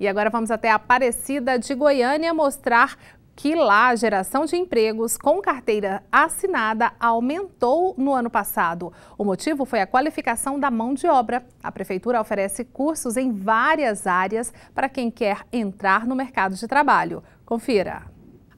E agora vamos até a Aparecida de Goiânia mostrar que lá a geração de empregos com carteira assinada aumentou no ano passado. O motivo foi a qualificação da mão de obra. A prefeitura oferece cursos em várias áreas para quem quer entrar no mercado de trabalho. Confira.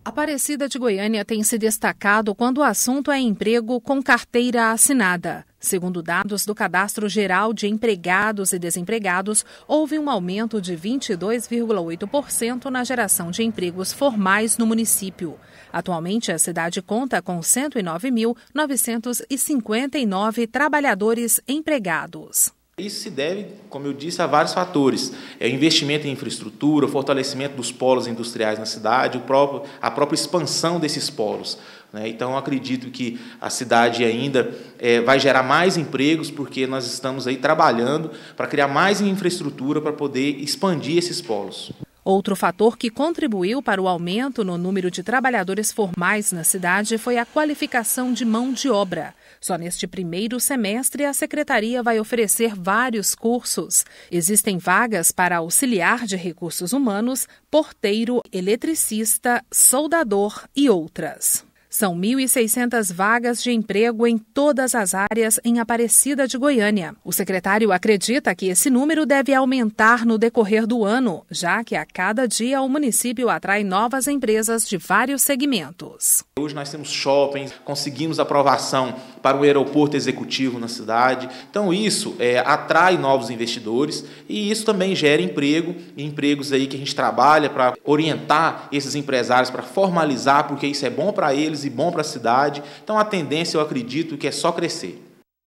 Aparecida de Goiânia tem se destacado quando o assunto é emprego com carteira assinada. Segundo dados do Cadastro Geral de Empregados e Desempregados, houve um aumento de 22,8% na geração de empregos formais no município. Atualmente, a cidade conta com 109.959 trabalhadores empregados. Isso se deve, como eu disse, a vários fatores. É investimento em infraestrutura, o fortalecimento dos polos industriais na cidade, próprio, a própria expansão desses polos. Né? Então, acredito que a cidade ainda é, vai gerar mais empregos, porque nós estamos aí trabalhando para criar mais infraestrutura para poder expandir esses polos. Outro fator que contribuiu para o aumento no número de trabalhadores formais na cidade foi a qualificação de mão de obra. Só neste primeiro semestre, a secretaria vai oferecer vários cursos. Existem vagas para auxiliar de recursos humanos, porteiro, eletricista, soldador e outras. São 1.600 vagas de emprego em todas as áreas em Aparecida de Goiânia. O secretário acredita que esse número deve aumentar no decorrer do ano, já que a cada dia o município atrai novas empresas de vários segmentos. Hoje nós temos shoppings, conseguimos aprovação para o aeroporto executivo na cidade. Então isso é, atrai novos investidores e isso também gera emprego, empregos aí que a gente trabalha para orientar esses empresários para formalizar, porque isso é bom para eles e bom para a cidade. Então a tendência, eu acredito, que é só crescer.